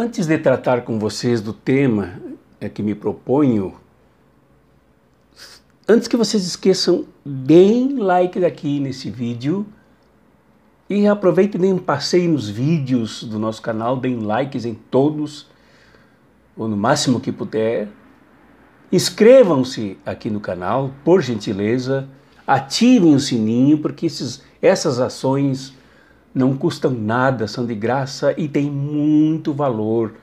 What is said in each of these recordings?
Antes de tratar com vocês do tema é, que me proponho, antes que vocês esqueçam, deem like aqui nesse vídeo e aproveitem e passeiem nos vídeos do nosso canal, deem likes em todos, ou no máximo que puder. Inscrevam-se aqui no canal, por gentileza, ativem o sininho, porque esses, essas ações não custam nada, são de graça e têm muito valor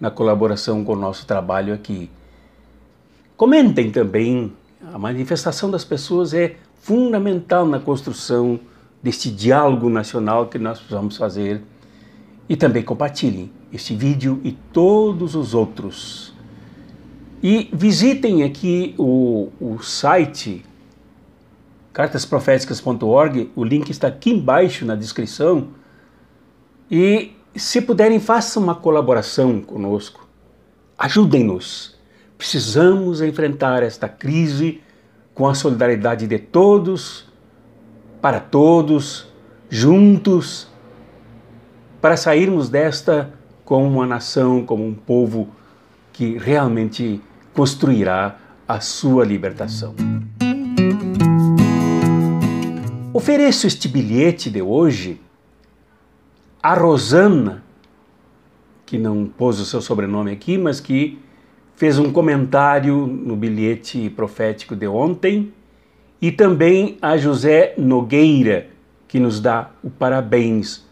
na colaboração com o nosso trabalho aqui. Comentem também, a manifestação das pessoas é fundamental na construção deste diálogo nacional que nós precisamos fazer. E também compartilhem este vídeo e todos os outros. E visitem aqui o, o site cartasproféticas.org, o link está aqui embaixo na descrição. E se puderem, façam uma colaboração conosco. Ajudem-nos. Precisamos enfrentar esta crise com a solidariedade de todos, para todos, juntos, para sairmos desta como uma nação, como um povo que realmente construirá a sua libertação. Ofereço este bilhete de hoje a Rosana, que não pôs o seu sobrenome aqui, mas que fez um comentário no bilhete profético de ontem, e também a José Nogueira, que nos dá o parabéns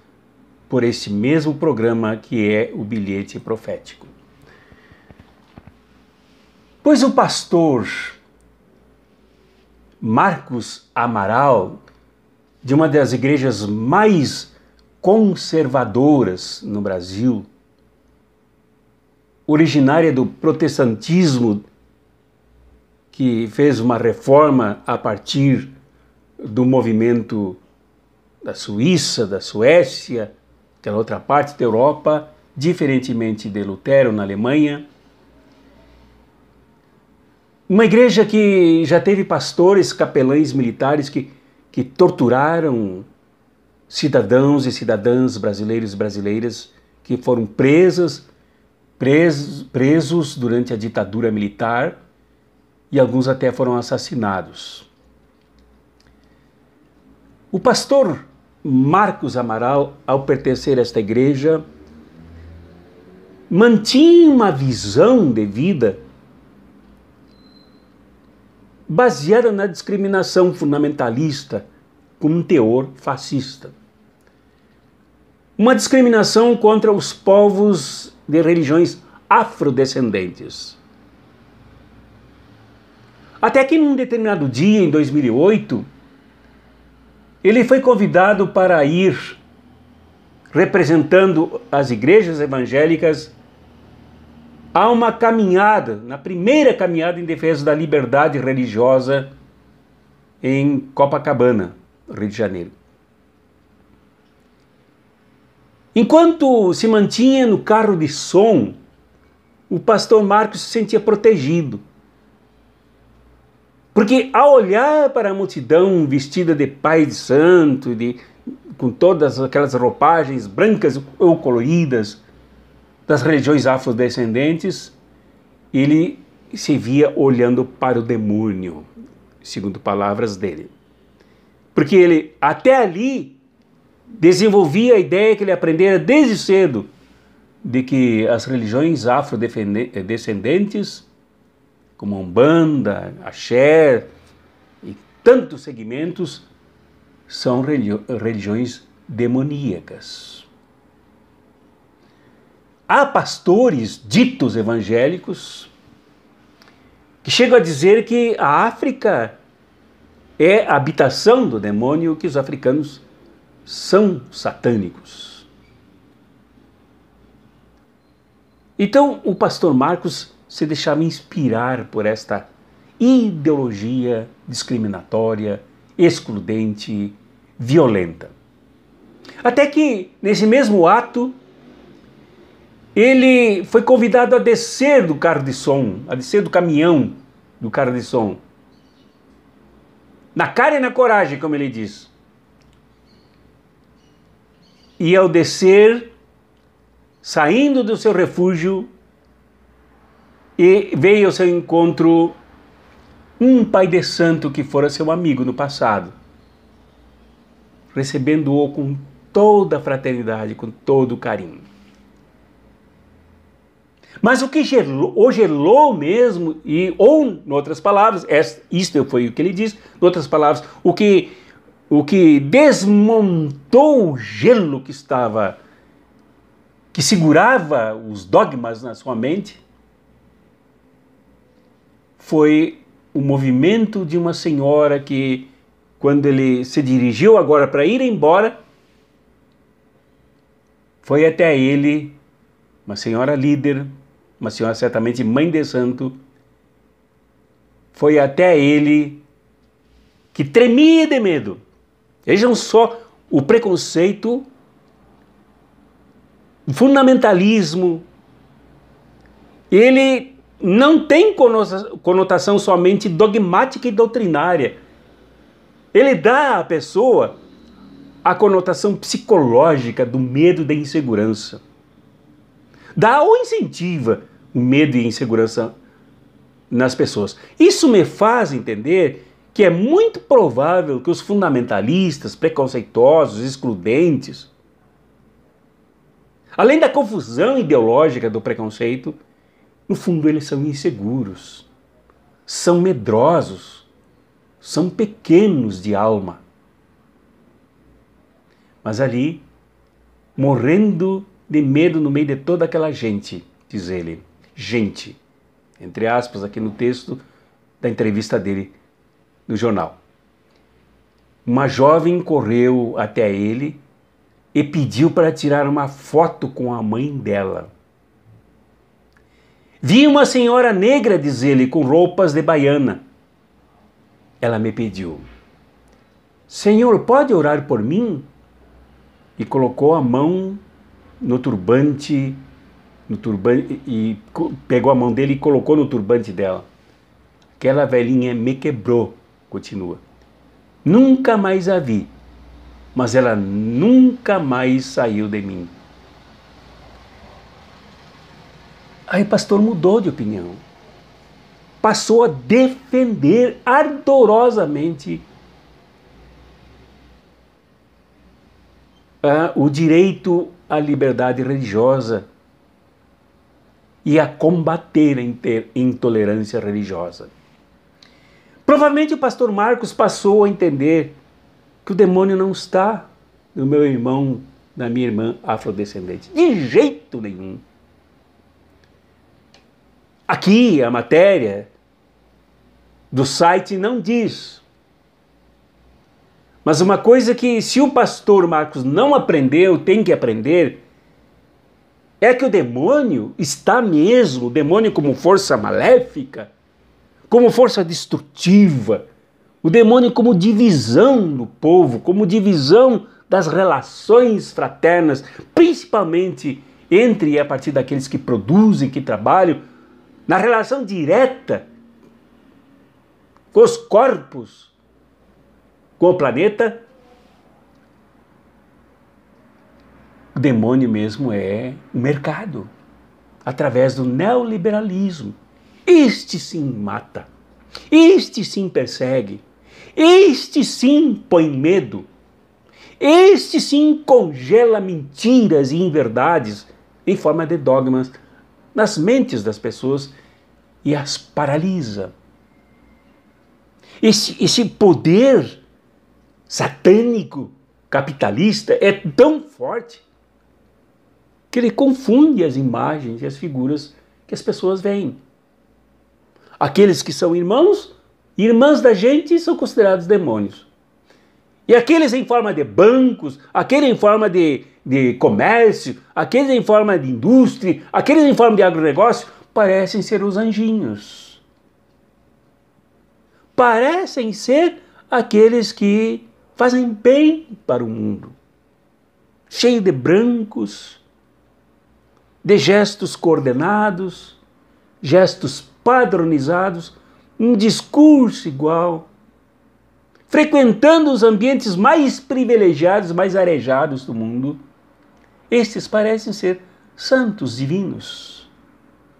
por esse mesmo programa que é o bilhete profético. Pois o pastor Marcos Amaral de uma das igrejas mais conservadoras no Brasil, originária do protestantismo, que fez uma reforma a partir do movimento da Suíça, da Suécia, pela outra parte da Europa, diferentemente de Lutero na Alemanha. Uma igreja que já teve pastores, capelães militares que que torturaram cidadãos e cidadãs brasileiros e brasileiras que foram presas, presos, presos durante a ditadura militar e alguns até foram assassinados. O pastor Marcos Amaral, ao pertencer a esta igreja, mantinha uma visão de vida baseada na discriminação fundamentalista com um teor fascista. Uma discriminação contra os povos de religiões afrodescendentes. Até que num determinado dia, em 2008, ele foi convidado para ir representando as igrejas evangélicas há uma caminhada, na primeira caminhada em defesa da liberdade religiosa em Copacabana, Rio de Janeiro. Enquanto se mantinha no carro de som, o pastor Marcos se sentia protegido. Porque ao olhar para a multidão vestida de pai de santo, de, com todas aquelas roupagens brancas ou coloridas, das religiões afrodescendentes, ele se via olhando para o demônio, segundo palavras dele. Porque ele, até ali, desenvolvia a ideia que ele aprendera desde cedo de que as religiões afrodescendentes, como Umbanda, Axé e tantos segmentos, são religiões demoníacas há pastores ditos evangélicos que chegam a dizer que a África é a habitação do demônio, que os africanos são satânicos. Então o pastor Marcos se deixava inspirar por esta ideologia discriminatória, excludente, violenta. Até que, nesse mesmo ato, ele foi convidado a descer do carro de som, a descer do caminhão do carro de som. Na cara e na coragem, como ele diz. E ao descer, saindo do seu refúgio, e veio ao seu encontro um pai de santo que fora seu amigo no passado, recebendo-o com toda a fraternidade, com todo o carinho. Mas o que gelou, ou gelou mesmo, e, ou, em outras palavras, isto foi o que ele disse, em outras palavras, o que, o que desmontou o gelo que estava, que segurava os dogmas na sua mente, foi o movimento de uma senhora que, quando ele se dirigiu agora para ir embora, foi até ele, uma senhora líder, uma senhora certamente mãe de santo, foi até ele que tremia de medo. Vejam só o preconceito, o fundamentalismo. Ele não tem conotação somente dogmática e doutrinária. Ele dá à pessoa a conotação psicológica do medo da insegurança dá ou incentiva o medo e insegurança nas pessoas. Isso me faz entender que é muito provável que os fundamentalistas, preconceituosos, excludentes, além da confusão ideológica do preconceito, no fundo eles são inseguros, são medrosos, são pequenos de alma. Mas ali, morrendo de medo no meio de toda aquela gente, diz ele. Gente, entre aspas, aqui no texto da entrevista dele no jornal. Uma jovem correu até ele e pediu para tirar uma foto com a mãe dela. Vi uma senhora negra, diz ele, com roupas de baiana. Ela me pediu: Senhor, pode orar por mim? E colocou a mão no turbante, no turbante e pegou a mão dele e colocou no turbante dela. Aquela velhinha me quebrou, continua. Nunca mais a vi, mas ela nunca mais saiu de mim. Aí pastor mudou de opinião. Passou a defender ardorosamente uh, o direito a liberdade religiosa e a combater a intolerância religiosa. Provavelmente o pastor Marcos passou a entender que o demônio não está no meu irmão, na minha irmã afrodescendente. De jeito nenhum. Aqui a matéria do site não diz mas uma coisa que, se o pastor Marcos não aprendeu, tem que aprender, é que o demônio está mesmo, o demônio como força maléfica, como força destrutiva, o demônio como divisão do povo, como divisão das relações fraternas, principalmente entre e a partir daqueles que produzem, que trabalham, na relação direta com os corpos com o planeta? O demônio mesmo é o mercado, através do neoliberalismo. Este sim mata, este sim persegue, este sim põe medo, este sim congela mentiras e inverdades em forma de dogmas nas mentes das pessoas e as paralisa. Esse, esse poder satânico capitalista é tão forte que ele confunde as imagens e as figuras que as pessoas veem. Aqueles que são irmãos, irmãs da gente, são considerados demônios. E aqueles em forma de bancos, aqueles em forma de, de comércio, aqueles em forma de indústria, aqueles em forma de agronegócio, parecem ser os anjinhos. Parecem ser aqueles que fazem bem para o mundo, cheio de brancos, de gestos coordenados, gestos padronizados, um discurso igual, frequentando os ambientes mais privilegiados, mais arejados do mundo. Estes parecem ser santos divinos,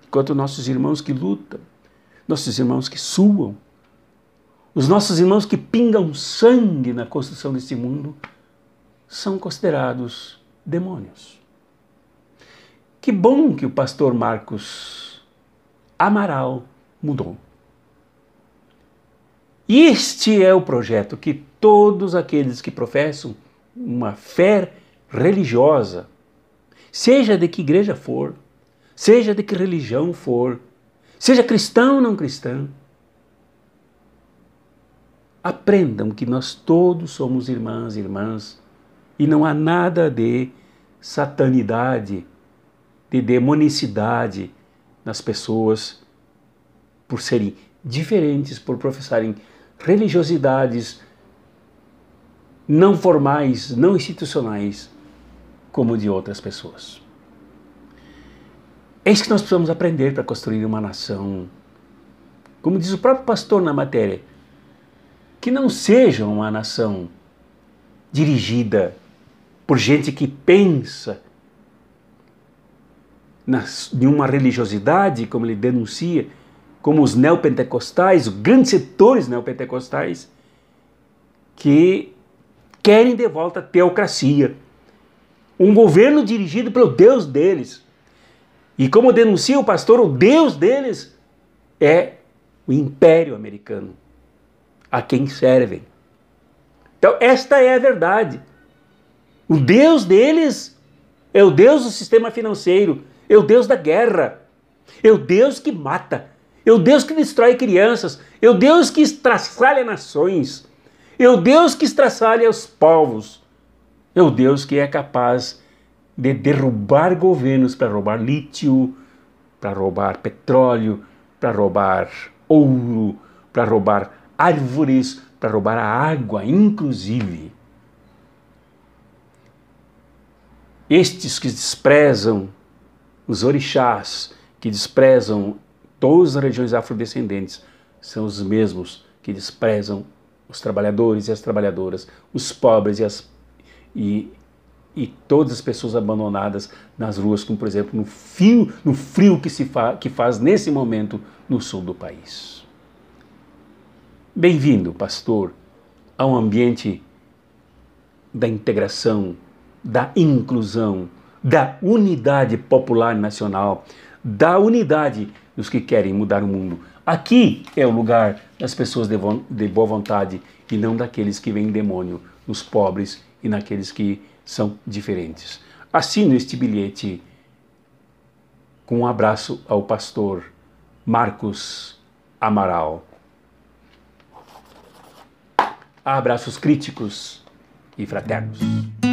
enquanto nossos irmãos que lutam, nossos irmãos que suam, os nossos irmãos que pingam sangue na construção desse mundo são considerados demônios. Que bom que o pastor Marcos Amaral mudou. Este é o projeto que todos aqueles que professam uma fé religiosa, seja de que igreja for, seja de que religião for, seja cristão ou não cristão, aprendam que nós todos somos irmãs e irmãs e não há nada de satanidade, de demonicidade nas pessoas por serem diferentes, por professarem religiosidades não formais, não institucionais, como de outras pessoas. É isso que nós precisamos aprender para construir uma nação. Como diz o próprio pastor na matéria, que não seja uma nação dirigida por gente que pensa em uma religiosidade, como ele denuncia, como os neopentecostais, grandes setores neopentecostais, que querem de volta a teocracia. Um governo dirigido pelo Deus deles. E como denuncia o pastor, o Deus deles é o Império Americano a quem servem. Então, esta é a verdade. O Deus deles é o Deus do sistema financeiro, é o Deus da guerra, é o Deus que mata, é o Deus que destrói crianças, é o Deus que estraçalha nações, é o Deus que estraçalha os povos, é o Deus que é capaz de derrubar governos para roubar lítio, para roubar petróleo, para roubar ouro, para roubar árvores para roubar a água, inclusive. Estes que desprezam os orixás, que desprezam todas as regiões afrodescendentes, são os mesmos que desprezam os trabalhadores e as trabalhadoras, os pobres e, as, e, e todas as pessoas abandonadas nas ruas, como por exemplo no frio, no frio que se fa, que faz nesse momento no sul do país. Bem-vindo, pastor, a um ambiente da integração, da inclusão, da unidade popular nacional, da unidade dos que querem mudar o mundo. Aqui é o lugar das pessoas de, boa vontade e não daqueles que vêm demônio, nos pobres e naqueles que são diferentes. Assino este bilhete com um abraço ao pastor Marcos Amaral. Abraços críticos e fraternos.